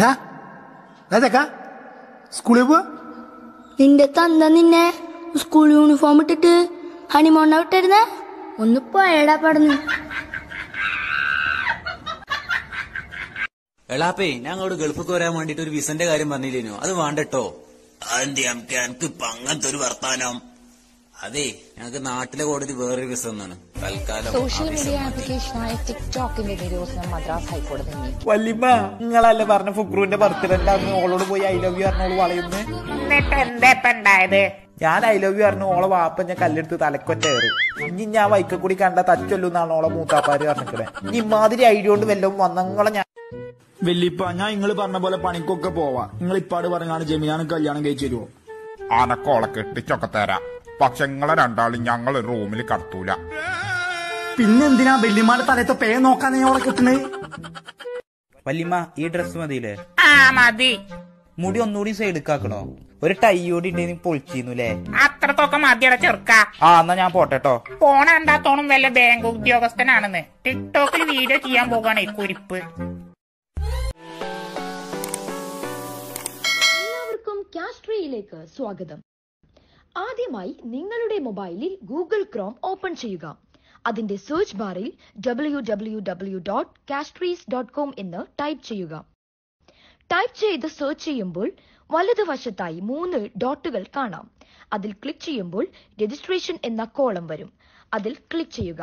ദാ സ്കൂളിൽ നിന്റെ തന്ത നിന്നെ സ്കൂൾ യൂണിഫോം ഇട്ടിട്ട് ഹണിമോണ വിട്ടിരുന്നേ ഒന്ന് പോയടാ പടന്ന് എളാപ്പേ ഞാൻ അങ്ങോട്ട് ഗൾഫിക്ക് വരാൻ വേണ്ടിട്ട് ഒരു വിസന്റെ കാര്യം പറഞ്ഞില്ലേനു അത് വേണ്ടട്ടോ അതെന്ത് അങ്ങനത്തെ ഒരു വർത്താനം അതെ ഞങ്ങൾക്ക് നാട്ടിലെ കോടതി വേറൊരു കേസൊന്നാണ് തൽക്കാലം സോഷ്യൽ മീഡിയ ആപ്ലിക്കേഷനായ ടിക്ടോക്കിന്റെ നിരോധനം മദ്രാസ് ഹൈക്കോടതി നീക്കി വല്യമ്മ നിങ്ങളല്ലേ പറഞ്ഞ ഫുക്രുവിന്റെ ബർത്ത്ഡേന്റെ ഓളോട് പോയി ഐ ലവ് യു പറഞ്ഞോള് വളയുന്നു എന്നിട്ട് ഞാൻ ഐ ലവ് യു പറഞ്ഞു ഓളെ വാപ്പ ഞാൻ കല്ലെടുത്ത് തലക്കൊറ്റേറി ഇനി ഞാൻ വൈക്കക്കൂടി കണ്ട തച്ചൊല്ലുന്നാണ് ഓളെ മൂത്താപ്പാര് പറഞ്ഞിട്ട് ഇനി ഇമാതിരി ഐഡിയ കൊണ്ട് വല്ലതും വന്നങ്ങളെ ഞാൻ വെല്ലിപ്പ ഞാൻ നിങ്ങള് പറഞ്ഞ പോലെ പണിക്കൊക്കെ പോവാ നിങ്ങൾ ഇപ്പാട് പറഞ്ഞാണ് ജമീനാണ് കല്യാണം കഴിച്ചു തരുമോ ആനക്കോളെ കെട്ടിച്ചൊക്കെ തരാം പക്ഷെ നിങ്ങളെ രണ്ടാളും ഞങ്ങൾ റൂമിൽ കടത്തൂല പിന്നെന്തിനാ വെല്ലിമാടെ തലത്തെ പേ നോക്കാൻ ഞങ്ങളെ കിട്ടണേ വല്യമ്മ ഈ ഡ്രസ് മതിയില്ലേ ആ മതി മുടി ഒന്നുകൂടി ആക്കണോ ഒരു ടൈയോടി ഉണ്ടെങ്കിൽ പൊളിച്ചിരുന്നു അല്ലേ അത്രത്തോക്കെ മതിയുടെ ചെറുക്ക ആ എന്നാ ഞാൻ പോട്ടെട്ടോ പോണ കണ്ടാത്തോണം വല്ല ബാങ്ക് ഉദ്യോഗസ്ഥനാണെന്ന് ടിക്ടോക്കിൽ വീഡിയോ ചെയ്യാൻ പോകാണ് കുരിപ്പ് എല്ലാവർക്കും സ്വാഗതം ആദ്യമായി നിങ്ങളുടെ മൊബൈലിൽ ഗൂഗിൾ ക്രോം ഓപ്പൺ ചെയ്യുക അതിന്റെ സെർച്ച് ബാറിൽ W W W dot castrees dot com എന്ന് ടൈപ്പ് ചെയ്യുക ടൈപ്പ് ചെയ്ത് സെർച്ച് ചെയ്യുമ്പോൾ വലതുവശത്തായി മൂന്ന് ഡോട്ടുകൾ കാണാം അതിൽ ക്ലിക്ക് ചെയ്യുമ്പോൾ രജിസ്ട്രേഷൻ എന്ന കോളം വരും അതിൽ ക്ലിക്ക് ചെയ്യുക